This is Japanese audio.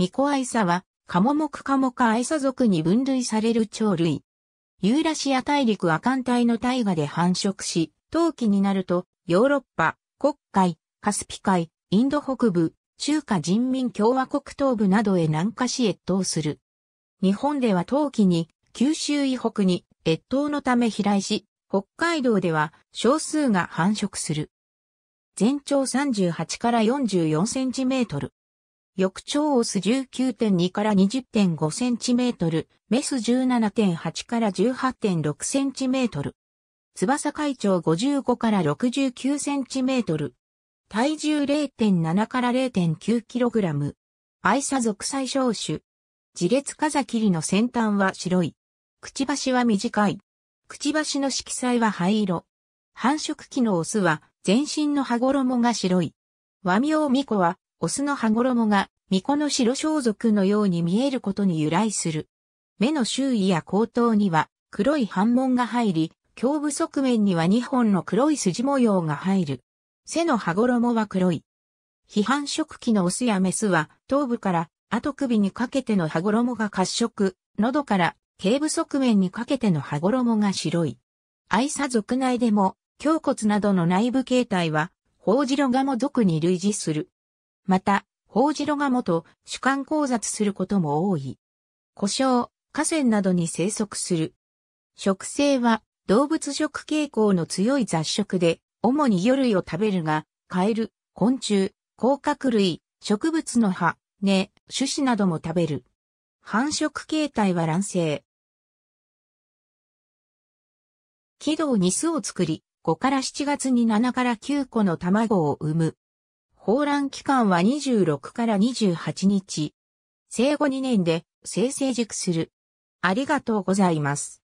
ミコアイサは、カモモクカモカアイサ族に分類される鳥類。ユーラシア大陸亜寒帯の大河で繁殖し、冬季になると、ヨーロッパ、黒海、カスピ海、インド北部、中華人民共和国東部などへ南下し越冬する。日本では冬季に、九州以北に越冬のため飛来し、北海道では少数が繁殖する。全長38から44センチメートル。翼長オス19.2から20.5センチメートル、メス17.8から18.6センチメートル。翼海長55から69センチメートル。体重0.7から0.9キログラム。愛さ属最小種。自列風切りの先端は白い。くちばしは短い。くちばしの色彩は灰色。繁殖期のオスは全身の羽衣が白い。和名巫女はオスの羽衣が、巫女の白装束のように見えることに由来する。目の周囲や後頭には黒い斑紋が入り、胸部側面には2本の黒い筋模様が入る。背の羽衣は黒い。批判食期のオスやメスは、頭部から後首にかけての羽衣が褐色、喉から頸部側面にかけての羽衣が白い。愛さ族内でも、胸骨などの内部形態は、ホウロガモ族に類似する。また、法郎が元主観交雑することも多い。故障、河川などに生息する。食性は動物食傾向の強い雑食で、主に魚類を食べるが、カエル、昆虫、甲殻類、植物の葉、根、種子なども食べる。繁殖形態は卵生。軌道に巣を作り、5から7月に7から9個の卵を産む。放卵期間は26から28日。生後2年で、生成熟する。ありがとうございます。